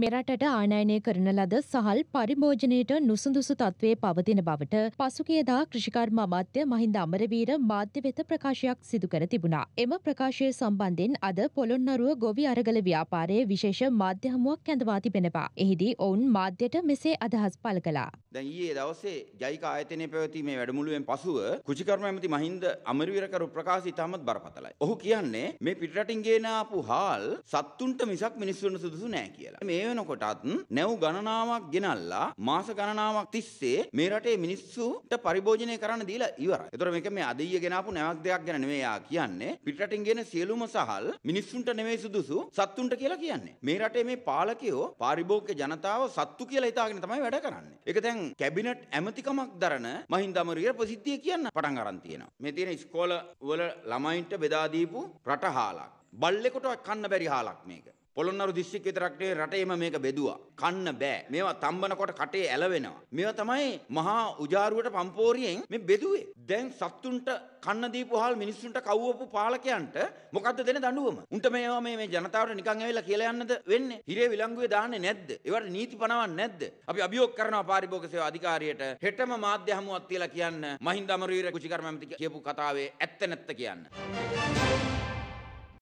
මෙරටට ආනයනය කරන ලද සහල් පරිභෝජනයට නුසුදුසු තත්ත්වයේ පවතින බවට පසුගියදා කෘෂිකර්ම අමාත්‍ය මහින්ද අමරවීර මාධ්‍ය වෙත ප්‍රකාශයක් සිදු කර තිබුණා. එම ප්‍රකාශය සම්බන්ධයෙන් අද පොළොන්නරුව ගොවි අරගල ව්‍යාපාරයේ විශේෂ මාධ්‍ය හමුවක් ඇඳවා තිබෙනවා. එහිදී ඔවුන් මාධ්‍යට මෙසේ අදහස් පළ කළා. දැන් ඊයේ දවසේ ජෛක ආයතනයේ පැවති මේ වැඩමුළුවෙන් පසුව කෘෂිකර්ම ඇමති මහින්ද අමරවීර කරු ප්‍රකාශය ඉතාමත් බරපතලයි. ඔහු කියන්නේ මේ පිටරටින් ගේන ආපු හාල් සත්තුන්ට මිසක් මිනිස්සුන්ට සුදුසු නෑ කියලා. මේ මේ වෙනකොටත් නැව් ගණනාවක් ගෙනල්ලා මාස ගණනාවක් තිස්සේ මේ රටේ මිනිස්සුන්ට පරිභෝජනය කරන්න දීලා ඉවරයි. ඒතර මේක මේ අදීය ගෙනාපු නැවක් දෙයක් ගැන නෙමෙයි ආ කියන්නේ. පිටරටින් ගෙන සියලුම සහල් මිනිස්සුන්ට නෙමෙයි සුදුසු සත්තුන්ට කියලා කියන්නේ. මේ රටේ මේ පාලකයෝ පාරිභෝගික ජනතාව සත්තු කියලා හිතාගෙන තමයි වැඩ කරන්නේ. ඒක දැන් කැබිනට් ඇමතිකමක් දරන මහින්ද අමරවීර ප්‍රසිද්ධිය කියන්න පටන් අරන් තියෙනවා. මේ තියෙන ඉස්කෝල වල ළමයින්ට බෙදා දීපු රටහාලක්. බල්ලෙකුට කන්න බැරි හාලක් මේක. පොළොන්නරු දිස්ත්‍රික් විතරක් නෙවෙයි රටේම මේක බෙදුවා. කන්න බෑ. මේවා තම්බනකොට කටේ ඇලවෙනවා. මේවා තමයි මහා උජාරුවට පම්පෝරියෙන් මේ බෙදුවේ. දැන් සත්තුන්ට කන්න දීපු හාල් මිනිස්සුන්ට කව්වපු පාලකයන්ට මොකද්ද දෙන දඬුවම? උන්ට මේවා මේ මේ ජනතාවට නිකන් ඇවිල්ලා කියලා යන්නද වෙන්නේ? හිරේ විලංගුවේ දාන්නේ නැද්ද? ඒවට නීති පනවන්නේ නැද්ද? අපි අභියෝග කරනවා පාරිභෝගික සේවා අධිකාරියට හෙටම මාධ්‍ය හමුවක් තියලා කියන්න මහින්ද අමරවීර කුචිකර්ම ඇමති කියපු කතාවේ ඇත්ත නැත්ත කියන්න.